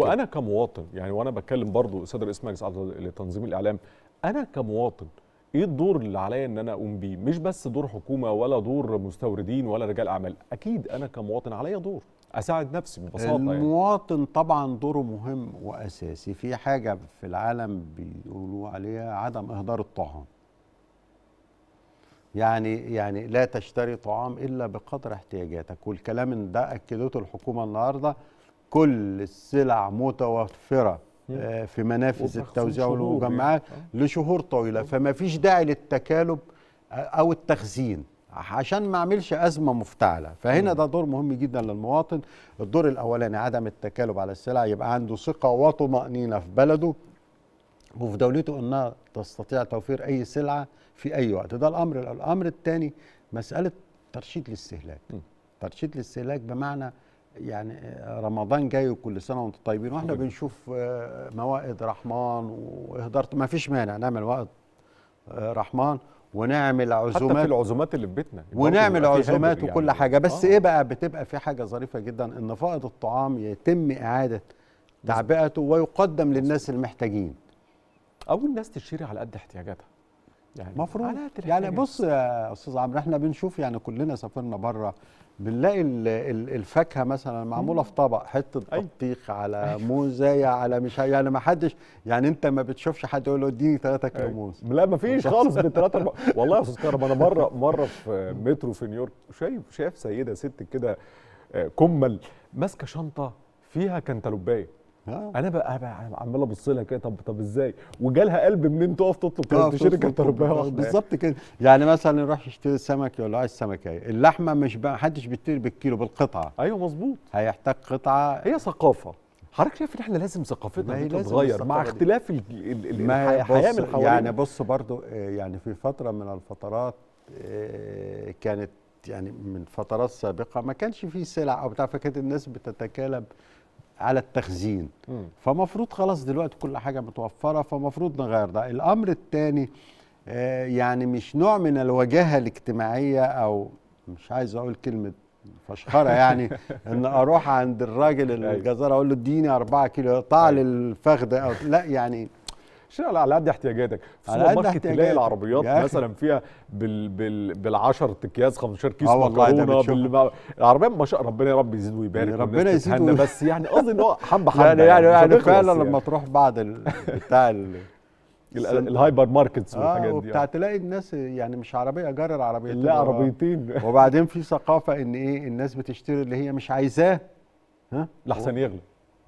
وانا كمواطن يعني وانا بتكلم برضو صدر رئيس مجلس لتنظيم الاعلام انا كمواطن ايه الدور اللي عليا ان انا اقوم بيه مش بس دور حكومه ولا دور مستوردين ولا رجال اعمال اكيد انا كمواطن عليا دور اساعد نفسي ببساطه يعني. المواطن يعني. طبعا دوره مهم واساسي في حاجه في العالم بيقولوا عليها عدم اهدار الطعام يعني يعني لا تشتري طعام الا بقدر احتياجاتك والكلام ده اكدته الحكومه النهارده كل السلع متوفره آه، في منافذ التوزيع يعني. والمجمعات آه. لشهور طويله آه. فما فيش داعي للتكالب او التخزين عشان ما اعملش ازمه مفتعله فهنا ده دور مهم جدا للمواطن الدور الاولاني يعني عدم التكالب على السلع يبقى عنده ثقه وطمانينه في بلده وفي دولته انها تستطيع توفير اي سلعه في اي وقت ده الامر الامر الثاني مساله ترشيد الاستهلاك ترشيد الاستهلاك بمعنى يعني آه، رمضان جاي وكل سنه وانتم طيبين واحنا بنشوف آه، موائد رحمن واهدارت ما فيش مانع نعمل وقت آه، رحمن ونعمل عزومات حتى في العزومات اللي في بيتنا ونعمل عزومات وكل يعني. حاجه بس آه. ايه بقى بتبقى في حاجه ظريفه جدا ان فائض الطعام يتم اعاده تعبئته ويقدم للناس المحتاجين او الناس تشتري على قد احتياجاتها يعني مفروض يعني بص يا استاذ عمرو احنا بنشوف يعني كلنا سافرنا بره بنلاقي الفاكهه مثلا معموله في طبق حته بطيخ أيوة. على أيوة. موزايه على مش يعني ما حدش يعني انت ما بتشوفش حد يقول له اديني ثلاثه كيلو أيوة. موز لا ما فيش خالص بالثلاثه والله يا استاذ كرم انا مره مره في مترو في نيويورك شايف شايف سيده ست كده آه، كمل ماسكه شنطه فيها كانتالوبايه آه. انا بقى, عمال ابص لها كده طب طب ازاي وجالها قلب منين تقف تطلب آه في شركه تربيه آه، واحده بالظبط كده يعني مثلا يروح يشتري السمك يقول له عايز سمكه اللحمه مش ما حدش بيشتري بالكيلو بالقطعه ايوه مظبوط هيحتاج قطعه هي ثقافه حضرتك شايف ان احنا لازم ثقافتنا تتغير مع اختلاف الحياه من حوالينا يعني بص برضو آه، يعني في فتره من الفترات آه، كانت يعني من فترات سابقه ما كانش في سلع او بتاع فكانت الناس بتتكالب على التخزين م. فمفروض خلاص دلوقتي كل حاجه متوفره فمفروض نغير ده الامر الثاني آه، يعني مش نوع من الوجاهه الاجتماعيه او مش عايز اقول كلمه فشخره يعني ان اروح عند الراجل أيوة. الجزار اقول له اديني 4 كيلو طعل الفخدة أيوة. او لا يعني اشتغل على قد احتياجاتك في السوبر ماركت تلاقي العربيات مثلا فيها بال بال بال10 اكياس 15 كيس آه، مكرونه العربيه ما شاء ربنا يا رب يزيد ويبارك إيه، ربنا يزيد بس يعني قصدي ان هو حبه يعني حبه يعني يعني, يعني فعلا يعني. لما تروح بعد بتاع الهايبر آه، ماركتس والحاجات آه دي تلاقي الناس يعني مش عربيه جرر عربيتين لا عربيتين وبعدين في ثقافه ان ايه الناس بتشتري اللي هي مش عايزاه ها لحسن يغلى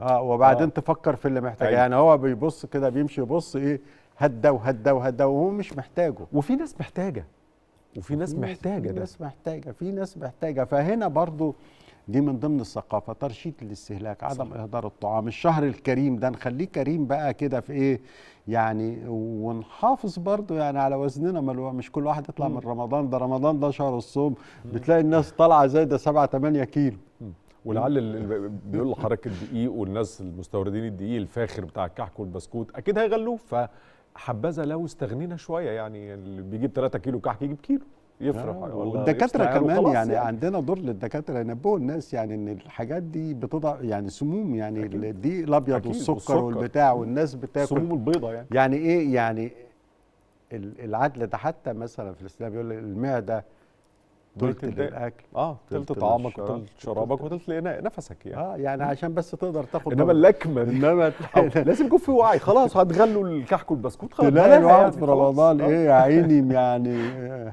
اه وبعدين آه. تفكر في اللي محتاجه أيوة. يعني هو بيبص كده بيمشي يبص ايه هدا وهدا وهدا وهو مش محتاجه وفي ناس محتاجه وفي ناس محتاجه ده في ناس محتاجه في ناس محتاجه فهنا برضو دي من ضمن الثقافه ترشيد الاستهلاك عدم صحيح. اهدار الطعام الشهر الكريم ده نخليه كريم بقى كده في ايه يعني ونحافظ برضو يعني على وزننا ما مش كل واحد يطلع من رمضان ده رمضان ده شهر الصوم بتلاقي الناس طالعه زايده 7 8 كيلو ولعل بيقول لحضرتك الدقيق والناس المستوردين الدقيق الفاخر بتاع الكحك والبسكوت اكيد هيغلوه فحبذا لو استغنينا شويه يعني اللي بيجيب 3 كيلو كحك يجيب كيلو يفرح آه، والدكاتره كمان يعني, يعني عندنا دور للدكاتره ينبهوا الناس يعني ان الحاجات دي بتضع يعني سموم يعني الدقيق الابيض والسكر, والسكر والبتاع والناس بتاكل سموم البيضه يعني يعني ايه يعني العدل ده حتى مثلا في الاسلام بيقول المعده تلت الاكل اه تلت طعامك وتلت شرابك وتلت نفسك يعني اه يعني عشان بس تقدر تاخد انما اللكمه انما لازم يكون في وعي خلاص هتغلوا الكحك والبسكوت خلاص لا الواحد في رمضان آه. ايه يا عيني يعني آه،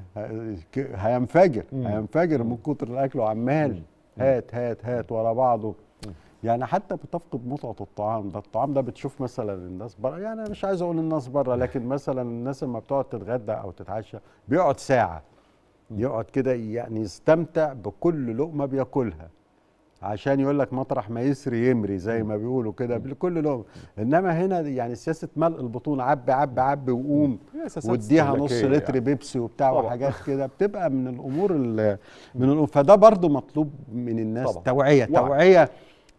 هينفجر هينفجر من كتر الاكل وعمال هات هات هات ورا بعضه يعني حتى بتفقد متعه الطعام ده الطعام ده بتشوف مثلا الناس بره يعني انا مش عايز اقول الناس بره لكن مثلا الناس لما بتقعد تتغدى او تتعشى بيقعد ساعه يقعد كده يعني يستمتع بكل لقمه بياكلها عشان يقول لك مطرح ما يسري يمري زي ما بيقولوا كده بكل لقمه انما هنا يعني سياسه ملء البطون عب عب عب وقوم واديها نص يعني. لتر يعني. بيبسي وبتاع وحاجات كده بتبقى من الامور من الأمور فده برضو مطلوب من الناس طبعا. توعيه توعيه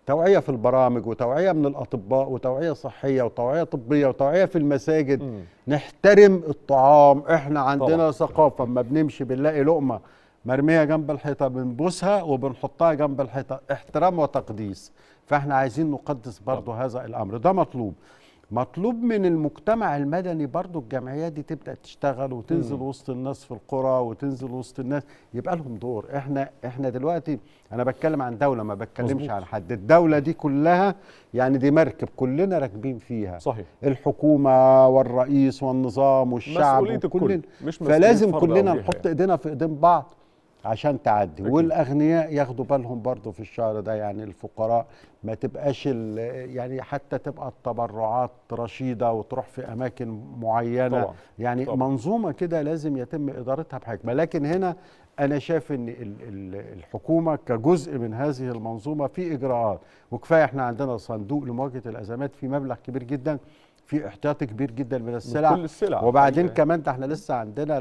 توعيه في البرامج وتوعيه من الاطباء وتوعيه صحيه وتوعيه طبيه وتوعيه في المساجد م. نحترم الطعام احنا عندنا طبعا. ثقافه اما بنمشي بنلاقي لقمه مرميه جنب الحيطه بنبوسها وبنحطها جنب الحيطه احترام وتقديس فاحنا عايزين نقدس برضه هذا الامر ده مطلوب مطلوب من المجتمع المدني برضو الجمعيات دي تبدا تشتغل وتنزل م. وسط الناس في القرى وتنزل وسط الناس يبقى لهم دور احنا احنا دلوقتي انا بتكلم عن دوله ما بتكلمش مزبوط. عن حد الدوله دي كلها يعني دي مركب كلنا راكبين فيها صحيح الحكومه والرئيس والنظام والشعب مسؤوليه الكل مش فلازم كلنا نحط يعني. ايدينا في ايدين بعض عشان تعدي أكيد. والاغنياء ياخدوا بالهم برضو في الشهر ده يعني الفقراء ما تبقاش يعني حتى تبقى التبرعات رشيده وتروح في اماكن معينه طبعا. يعني طبعا. منظومه كده لازم يتم ادارتها بحكمه لكن هنا انا شايف ان الحكومه كجزء من هذه المنظومه في اجراءات وكفايه احنا عندنا صندوق لمواجهه الازمات في مبلغ كبير جدا في احتياطي كبير جدا من السلع, من كل السلع. وبعدين أيه. كمان ده احنا لسه عندنا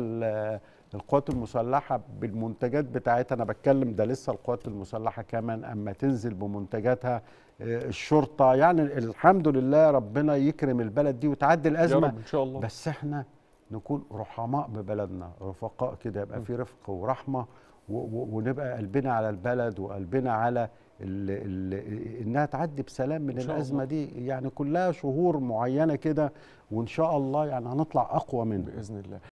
القوات المسلحة بالمنتجات بتاعتها أنا بتكلم ده لسه القوات المسلحة كمان أما تنزل بمنتجاتها آه، الشرطة يعني الحمد لله ربنا يكرم البلد دي وتعدي الأزمة يا رب إن شاء الله بس إحنا نكون رحماء ببلدنا رفقاء كده يبقى في رفق ورحمة ونبقى قلبنا على البلد وقلبنا على الـ الـ انها تعدي بسلام من الازمه الله. دي يعني كلها شهور معينه كده وان شاء الله يعني هنطلع اقوى منها باذن الله